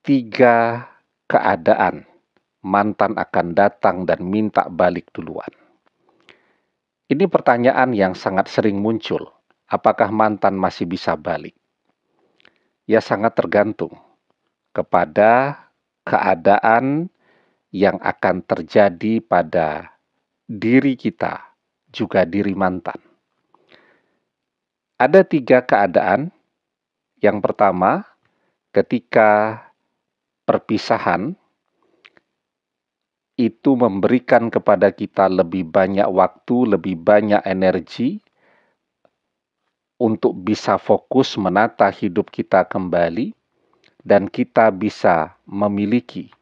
tiga keadaan mantan akan datang dan minta balik duluan. Ini pertanyaan yang sangat sering muncul. Apakah mantan masih bisa balik? Ya sangat tergantung kepada keadaan yang akan terjadi pada diri kita, juga diri mantan. Ada tiga keadaan. Yang pertama, ketika perpisahan itu memberikan kepada kita lebih banyak waktu, lebih banyak energi untuk bisa fokus menata hidup kita kembali, dan kita bisa memiliki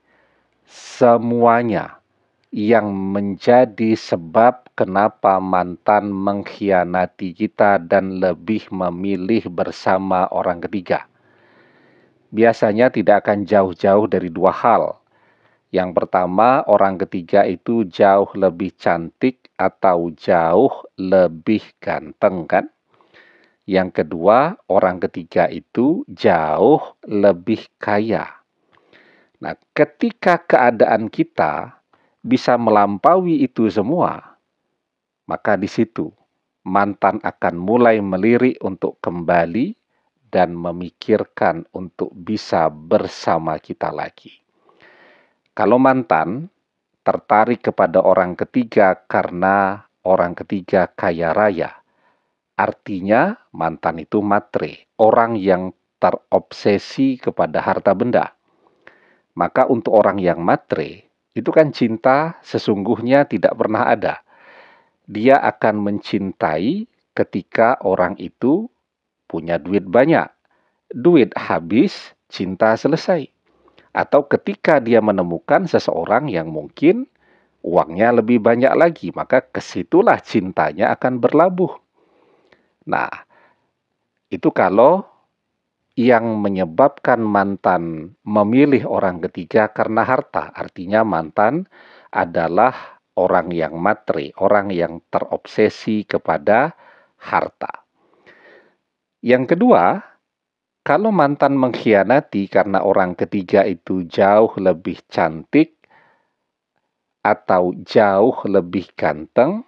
semuanya yang menjadi sebab kenapa mantan mengkhianati kita dan lebih memilih bersama orang ketiga biasanya tidak akan jauh-jauh dari dua hal. Yang pertama, orang ketiga itu jauh lebih cantik atau jauh lebih ganteng, kan? Yang kedua, orang ketiga itu jauh lebih kaya. Nah, ketika keadaan kita bisa melampaui itu semua, maka di situ mantan akan mulai melirik untuk kembali dan memikirkan untuk bisa bersama kita lagi. Kalau mantan tertarik kepada orang ketiga karena orang ketiga kaya raya, artinya mantan itu matre, orang yang terobsesi kepada harta benda. Maka untuk orang yang matre, itu kan cinta sesungguhnya tidak pernah ada. Dia akan mencintai ketika orang itu punya duit banyak, duit habis, cinta selesai. Atau ketika dia menemukan seseorang yang mungkin uangnya lebih banyak lagi, maka kesitulah cintanya akan berlabuh. Nah, itu kalau yang menyebabkan mantan memilih orang ketiga karena harta, artinya mantan adalah orang yang materi, orang yang terobsesi kepada harta. Yang kedua, kalau mantan mengkhianati karena orang ketiga itu jauh lebih cantik atau jauh lebih ganteng,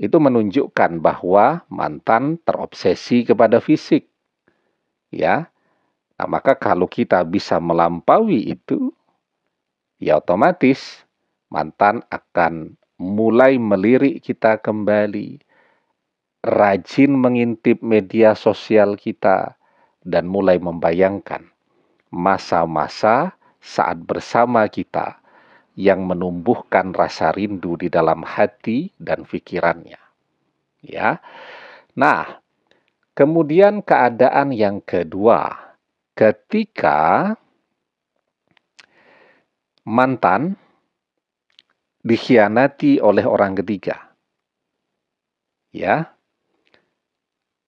itu menunjukkan bahwa mantan terobsesi kepada fisik. Ya. Nah, maka kalau kita bisa melampaui itu, ya otomatis mantan akan mulai melirik kita kembali rajin mengintip media sosial kita dan mulai membayangkan masa-masa saat bersama kita yang menumbuhkan rasa rindu di dalam hati dan pikirannya. Ya. Nah, kemudian keadaan yang kedua, ketika mantan dikhianati oleh orang ketiga. Ya.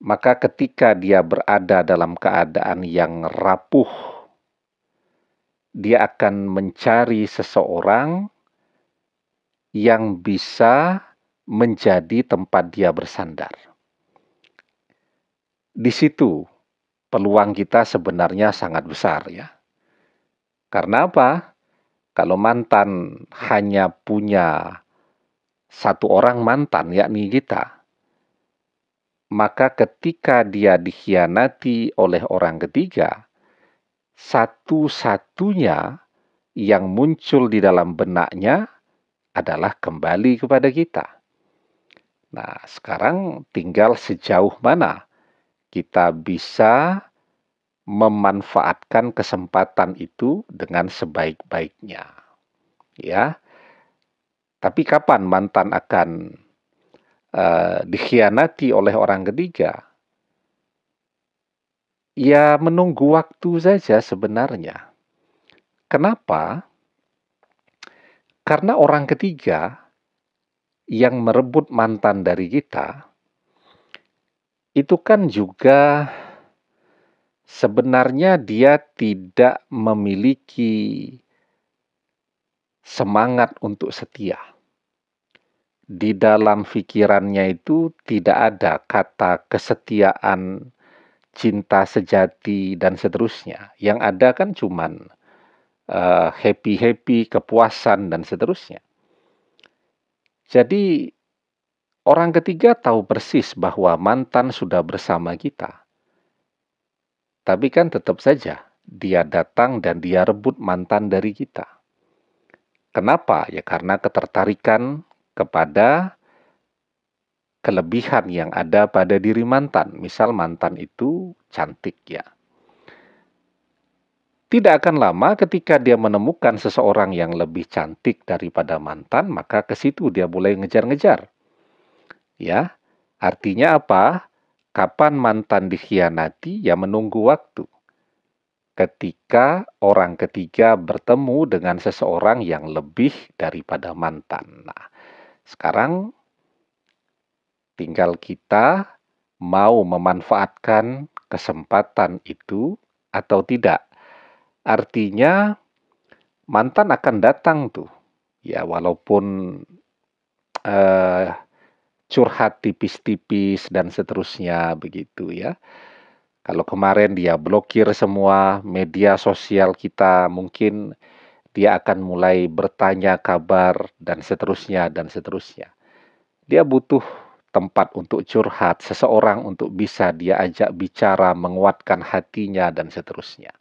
Maka ketika dia berada dalam keadaan yang rapuh, dia akan mencari seseorang yang bisa menjadi tempat dia bersandar. Di situ peluang kita sebenarnya sangat besar ya. Karena apa? Kalau mantan hanya punya satu orang mantan yakni kita, maka ketika dia dikhianati oleh orang ketiga, satu-satunya yang muncul di dalam benaknya adalah kembali kepada kita. Nah, sekarang tinggal sejauh mana kita bisa memanfaatkan kesempatan itu dengan sebaik-baiknya. Ya. Tapi kapan mantan akan uh, dikhianati oleh orang ketiga, ya menunggu waktu saja sebenarnya. Kenapa? Karena orang ketiga yang merebut mantan dari kita itu kan juga sebenarnya dia tidak memiliki semangat untuk setia di dalam pikirannya itu tidak ada kata kesetiaan, cinta sejati, dan seterusnya. Yang ada kan cuman happy eh, happy-happy, kepuasan, dan seterusnya. Jadi, orang ketiga tahu persis bahwa mantan sudah bersama kita. Tapi kan tetap saja dia datang dan dia rebut mantan dari kita. Kenapa? Ya karena ketertarikan, kepada kelebihan yang ada pada diri mantan. Misal mantan itu cantik ya. Tidak akan lama ketika dia menemukan seseorang yang lebih cantik daripada mantan, maka ke situ dia mulai ngejar-ngejar. Ya, artinya apa? Kapan mantan dikhianati, ya menunggu waktu. Ketika orang ketiga bertemu dengan seseorang yang lebih daripada mantan. Nah, sekarang tinggal kita mau memanfaatkan kesempatan itu atau tidak. Artinya mantan akan datang tuh. Ya walaupun eh, curhat tipis-tipis dan seterusnya begitu ya. Kalau kemarin dia blokir semua media sosial kita mungkin dia akan mulai bertanya kabar dan seterusnya dan seterusnya. Dia butuh tempat untuk curhat, seseorang untuk bisa dia ajak bicara, menguatkan hatinya dan seterusnya.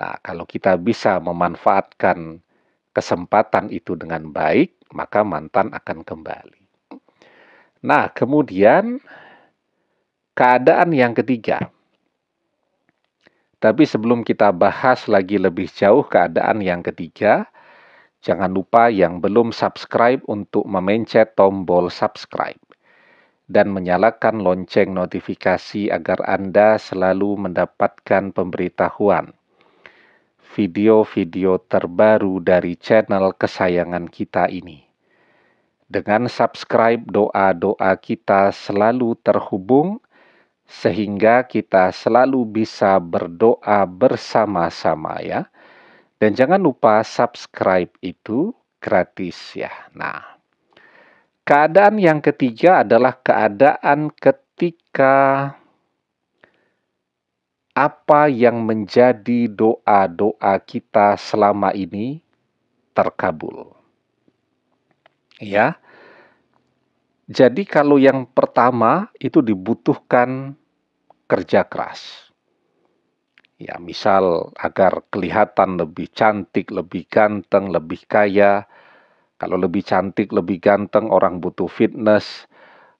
Nah, kalau kita bisa memanfaatkan kesempatan itu dengan baik, maka mantan akan kembali. Nah, kemudian keadaan yang ketiga, tapi sebelum kita bahas lagi lebih jauh keadaan yang ketiga, jangan lupa yang belum subscribe untuk memencet tombol subscribe dan menyalakan lonceng notifikasi agar Anda selalu mendapatkan pemberitahuan video-video terbaru dari channel kesayangan kita ini. Dengan subscribe, doa-doa kita selalu terhubung sehingga kita selalu bisa berdoa bersama-sama ya. Dan jangan lupa subscribe itu gratis ya. Nah, keadaan yang ketiga adalah keadaan ketika apa yang menjadi doa-doa kita selama ini terkabul. Ya. Jadi kalau yang pertama itu dibutuhkan kerja keras. Ya, misal agar kelihatan lebih cantik, lebih ganteng, lebih kaya. Kalau lebih cantik, lebih ganteng, orang butuh fitness,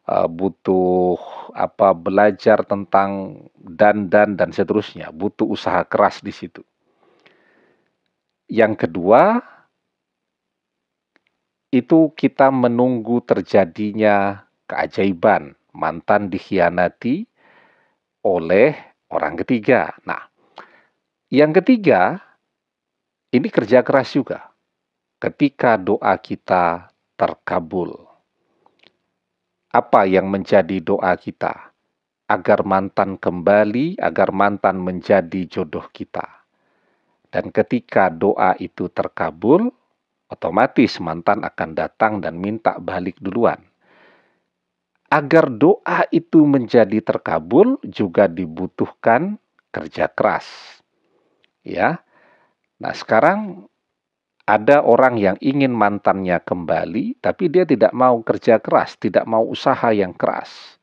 eh, butuh apa belajar tentang dandan dan seterusnya, butuh usaha keras di situ. Yang kedua, itu kita menunggu terjadinya keajaiban. Mantan dikhianati oleh orang ketiga. Nah, yang ketiga ini kerja keras juga. Ketika doa kita terkabul. Apa yang menjadi doa kita? Agar mantan kembali, agar mantan menjadi jodoh kita. Dan ketika doa itu terkabul, otomatis mantan akan datang dan minta balik duluan. Agar doa itu menjadi terkabul juga dibutuhkan kerja keras. Ya. Nah, sekarang ada orang yang ingin mantannya kembali tapi dia tidak mau kerja keras, tidak mau usaha yang keras.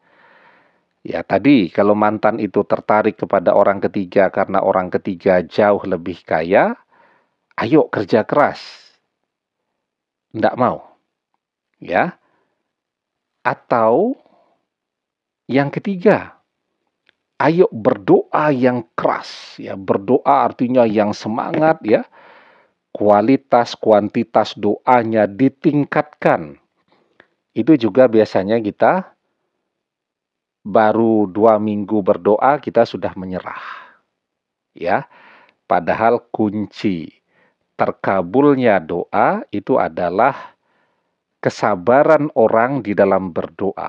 Ya tadi kalau mantan itu tertarik kepada orang ketiga karena orang ketiga jauh lebih kaya, ayo kerja keras, tidak mau. Ya. Atau yang ketiga, ayo berdoa yang keras ya, berdoa artinya yang semangat ya. Kualitas kuantitas doanya ditingkatkan. Itu juga biasanya kita baru dua minggu berdoa kita sudah menyerah. Ya, padahal kunci terkabulnya doa itu adalah kesabaran orang di dalam berdoa.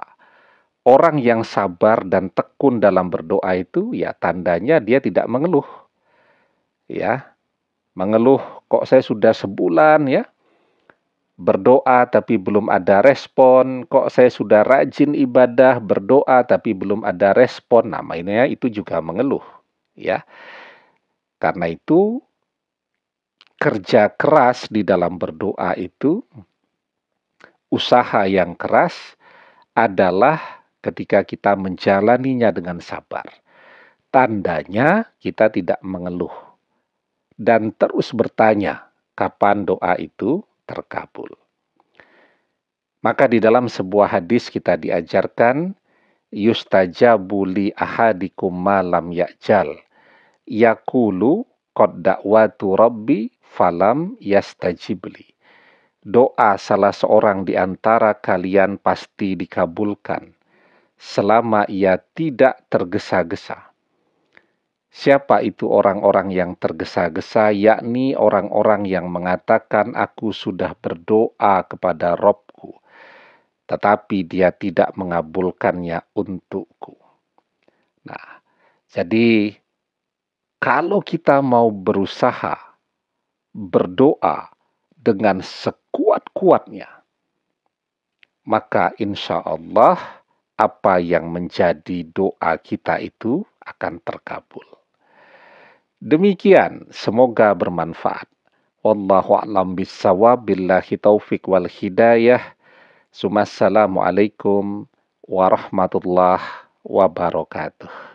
Orang yang sabar dan tekun dalam berdoa itu ya tandanya dia tidak mengeluh. Ya. Mengeluh kok saya sudah sebulan ya berdoa tapi belum ada respon, kok saya sudah rajin ibadah berdoa tapi belum ada respon, namanya itu juga mengeluh, ya. Karena itu kerja keras di dalam berdoa itu, usaha yang keras adalah ketika kita menjalaninya dengan sabar. Tandanya kita tidak mengeluh dan terus bertanya kapan doa itu terkabul. Maka di dalam sebuah hadis kita diajarkan yustajabuli ahadikum malam yakjal yakulu qad da'watu rabbi falam yastajibli. Doa salah seorang di antara kalian pasti dikabulkan selama ia tidak tergesa-gesa. Siapa itu orang-orang yang tergesa-gesa, yakni orang-orang yang mengatakan, "Aku sudah berdoa kepada Robku, tetapi dia tidak mengabulkannya untukku." Nah, jadi kalau kita mau berusaha berdoa dengan sekuat-kuatnya, maka insya Allah apa yang menjadi doa kita itu akan terkabul. Demikian, semoga bermanfaat. Wallahu a'lam bissawab billahi taufik wal hidayah. Assalamualaikum warahmatullahi wabarakatuh.